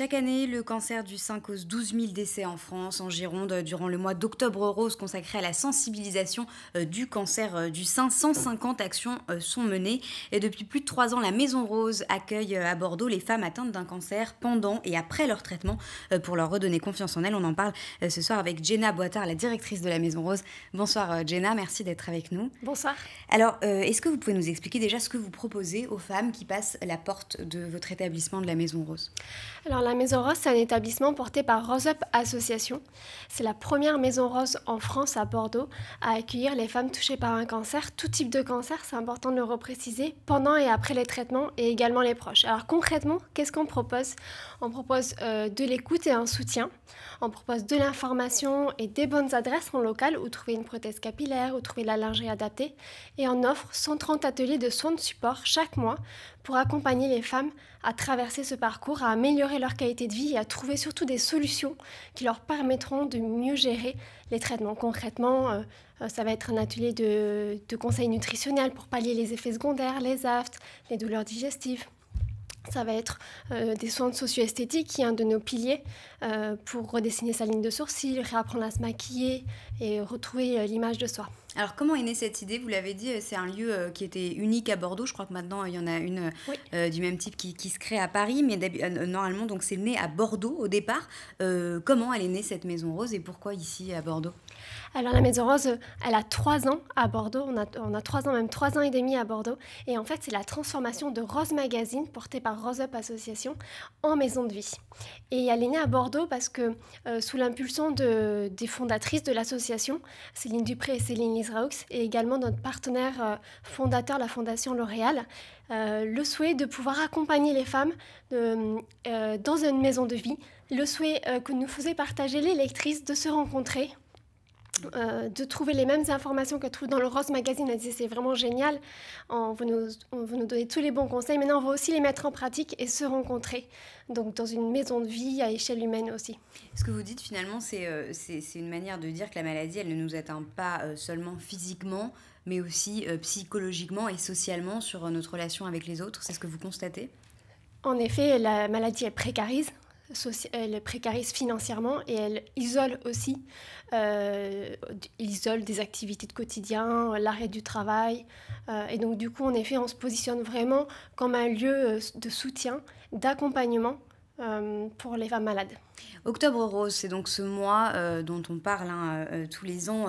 Chaque année, le cancer du sein cause 12 000 décès en France, en Gironde, euh, durant le mois d'octobre rose consacré à la sensibilisation euh, du cancer euh, du sein. 150 actions sont menées et depuis plus de 3 ans, la Maison Rose accueille à Bordeaux les femmes atteintes d'un cancer pendant et après leur traitement pour leur redonner confiance en elles. On en parle ce soir avec Jenna Boitard, la directrice de la Maison Rose. Bonsoir Jenna, merci d'être avec nous. Bonsoir. Alors, est-ce que vous pouvez nous expliquer déjà ce que vous proposez aux femmes qui passent la porte de votre établissement de la Maison Rose Alors, la Maison Rose, c'est un établissement porté par Rose Up Association. C'est la première Maison Rose en France, à Bordeaux, à accueillir les femmes touchées par un cancer, tout type de cancer, c'est important de le repréciser, pendant et après les traitements et également les proches. Alors concrètement, qu'est-ce qu'on propose On propose euh, de l'écoute et un soutien. On propose de l'information et des bonnes adresses en local où trouver une prothèse capillaire, où trouver la lingerie adaptée. Et on offre 130 ateliers de soins de support chaque mois pour accompagner les femmes à traverser ce parcours, à améliorer leur qualité de vie et à trouver surtout des solutions qui leur permettront de mieux gérer les traitements. Concrètement, euh, euh, ça va être un atelier de, de conseil nutritionnel pour pallier les effets secondaires, les aftes, les douleurs digestives. Ça va être euh, des soins de socio-esthétique qui est un de nos piliers pour redessiner sa ligne de sourcil, réapprendre à se maquiller et retrouver l'image de soi. Alors comment est née cette idée Vous l'avez dit, euh, c'est un lieu euh, qui était unique à Bordeaux. Je crois que maintenant il y en a une euh, du même type qui, se crée à Paris, mais normalement donc c'est né à Bordeaux au départ. comment elle est née cette Maison Rose et pourquoi ici à Bordeaux alors la Maison Rose, elle a trois ans à Bordeaux, on a, trois ans, même trois ans et demi à Bordeaux. Et en fait, c'est la transformation de Rose Magazine, portée par Rose Up Association, en maison de vie. Et elle est née à Bordeaux parce que sous l'impulsion de, des fondatrices de l'association, Céline Dupré et Céline et également notre partenaire euh, fondateur, la Fondation L'Oréal, euh, le souhait de pouvoir accompagner les femmes euh, dans une maison de vie, le souhait que nous faisait partager les lectrices de se rencontrer euh, de trouver les mêmes informations que trouve dans le Rose Magazine. Elle disait c'est vraiment génial, on vous, nous, on donner tous les bons conseils. Maintenant, on va aussi les mettre en pratique et se rencontrer, donc dans une maison de vie à échelle humaine aussi. Ce que vous dites finalement, c'est euh, une manière de dire que la maladie, elle ne nous atteint pas euh, seulement physiquement, mais aussi psychologiquement et socialement sur notre relation avec les autres. C'est ce que vous constatez en effet, la maladie, elle précarise elle précarise financièrement et elle isole aussi, euh, isole des activités de quotidien, l'arrêt du travail. Euh, et donc du coup, en effet, on se positionne vraiment comme un lieu euh, de soutien, d'accompagnement euh, pour les femmes malades. Octobre rose, c'est donc ce mois euh, dont on parle hein, euh, tous les ans,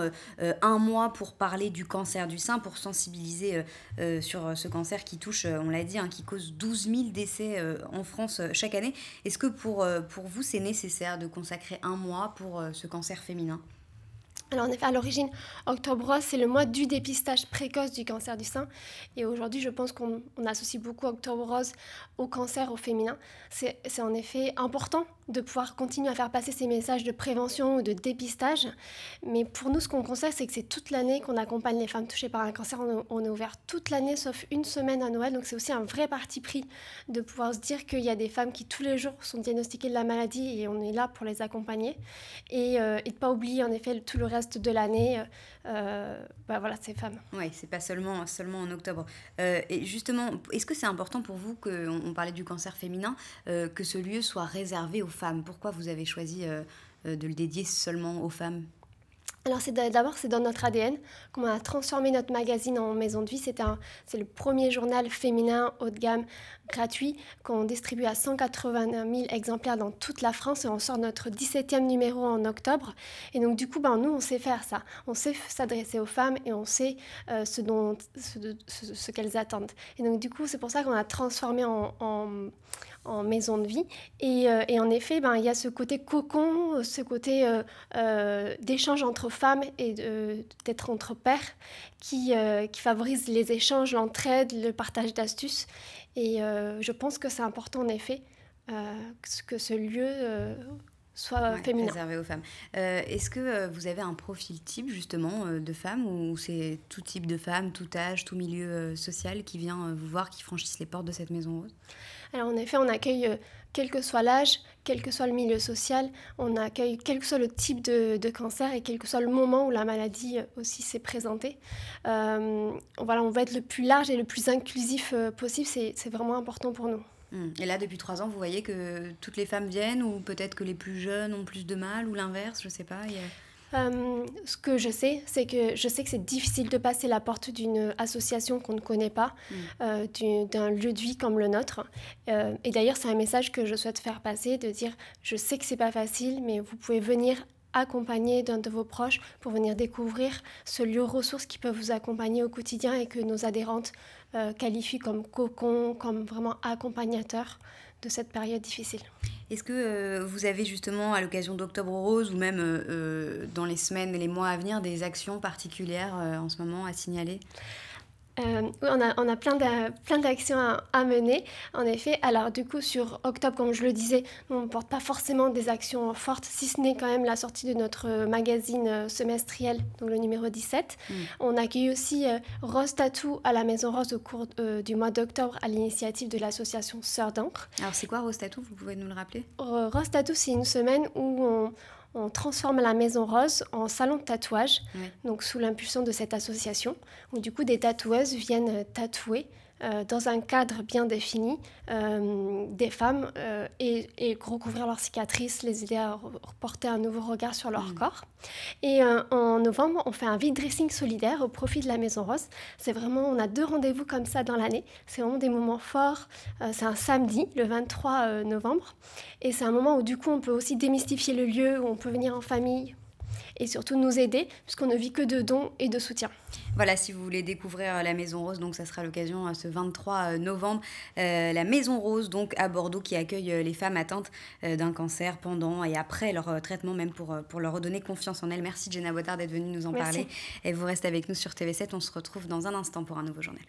un mois pour parler du cancer du sein, pour sensibiliser sur ce cancer qui touche, on l'a dit, hein, qui cause 12 000 décès en France chaque année. Est-ce que pour vous, c'est nécessaire de consacrer un mois pour ce cancer féminin alors en effet, à l'origine, octobre rose, c'est le mois du dépistage précoce du cancer du sein. Et aujourd'hui, je pense qu'on associe beaucoup octobre rose au cancer au féminin. C'est en effet important de pouvoir continuer à faire passer ces messages de prévention ou de dépistage. Mais pour nous, ce qu'on conseille, c'est que c'est toute l'année qu'on accompagne les femmes touchées par un cancer. On, est ouvert toute l'année, sauf une semaine à Noël. Donc c'est aussi un vrai parti pris de pouvoir se dire qu'il y a des femmes qui tous les jours sont diagnostiquées de la maladie et on est là pour les accompagner. Et, euh, et de ne pas oublier en effet tout le reste de l'année euh, euh, bah voilà, ces femmes. Oui, c'est pas seulement, seulement en octobre. Euh, et justement, est-ce que c'est important pour vous, que, on, parlait du cancer féminin, euh, que ce lieu soit réservé aux femmes Pourquoi vous avez choisi de le dédier seulement aux femmes alors d'abord c'est dans notre ADN qu'on a transformé notre magazine en maison de vie. C'est le premier journal féminin haut de gamme gratuit qu'on distribue à 180 000 exemplaires dans toute la France et on sort notre 17e numéro en octobre. Et donc du coup ben, nous on sait faire ça. On sait s'adresser aux femmes et on sait euh, ce, dont, ce, qu'elles attendent. Et donc du coup c'est pour ça qu'on a transformé en, en maison de vie. Euh, et, en effet, ben, il y a ce côté cocon, ce côté euh, euh d'échange entre femmes et d'être entre pères qui, euh, qui favorise les échanges, l'entraide, le partage d'astuces. Et euh, je pense que c'est important en effet euh, que ce lieu soit féminin. Réservé aux femmes. Euh, est-ce que euh, vous avez un profil type justement euh, de femmes ou c'est tout type de femmes, tout âge, tout milieu social qui vient vous voir, qui franchissent les portes de cette maison rose Alors en effet, on accueille quel que soit l'âge, quel que soit le milieu social, on accueille quel que soit le type de, de cancer et quel que soit le moment où la maladie aussi s'est présentée. voilà, on va être le plus large et le plus inclusif possible, c'est vraiment important pour nous. Et là, depuis trois ans, vous voyez que toutes les femmes viennent ou peut-être que les plus jeunes ont plus de mal ou l'inverse, je sais pas. Euh, ce que je sais, c'est que je sais que c'est difficile de passer la porte d'une association qu'on ne connaît pas, mm. euh, d'un lieu de vie comme le nôtre. Euh, et d'ailleurs, c'est un message que je souhaite faire passer, de dire, je sais que c'est pas facile, mais vous pouvez venir accompagné d'un de vos proches pour venir découvrir ce lieu ressource qui peut vous accompagner au quotidien et que nos adhérentes euh, qualifient comme cocon, comme vraiment accompagnateur de cette période difficile. Est-ce que euh, vous avez justement, à l'occasion d'Octobre Rose ou même euh, dans les semaines et les mois à venir, des actions particulières en ce moment à signaler euh, oui, on a, on a plein, plein d'actions à, mener, en effet. Alors, du coup, sur octobre, comme je le disais, on ne porte pas forcément des actions fortes, si ce n'est quand même la sortie de notre euh, magazine euh, semestriel, donc le numéro 17. Mm. On accueille aussi Rose Tattoo à la Maison Rose au cours du mois d'octobre à l'initiative de l'association Sœurs d'encre. Alors, c'est quoi Rose Tattoo Vous pouvez nous le rappeler Rose Tattoo, c'est une semaine où on on transforme la Maison Rose en salon de tatouage, donc sous l'impulsion de cette association, où du coup des tatoueuses viennent tatouer euh, dans un cadre bien défini euh, des femmes euh, et, recouvrir leurs cicatrices, les aider à porter un nouveau regard sur leur mm. corps. Et en novembre, on fait un vide dressing solidaire au profit de la Maison Rose. C'est vraiment, on a deux rendez-vous comme ça dans l'année. C'est vraiment des moments forts. c'est un samedi, le 23 novembre. Et c'est un moment où du coup, on peut aussi démystifier le lieu, où on peut venir en famille, et surtout nous aider, puisqu'on ne vit que de dons et de soutien. Voilà, si vous voulez découvrir la Maison Rose, donc ça sera l'occasion hein, ce 23 euh, novembre. Euh, la Maison Rose, donc à Bordeaux, qui accueille euh, les femmes atteintes d'un cancer pendant et après leur traitement, même pour, pour leur redonner confiance en elles. Merci Jenna Boitard, d'être venue nous en parler. Et vous restez avec nous sur TV7. On se retrouve dans un instant pour un nouveau journal.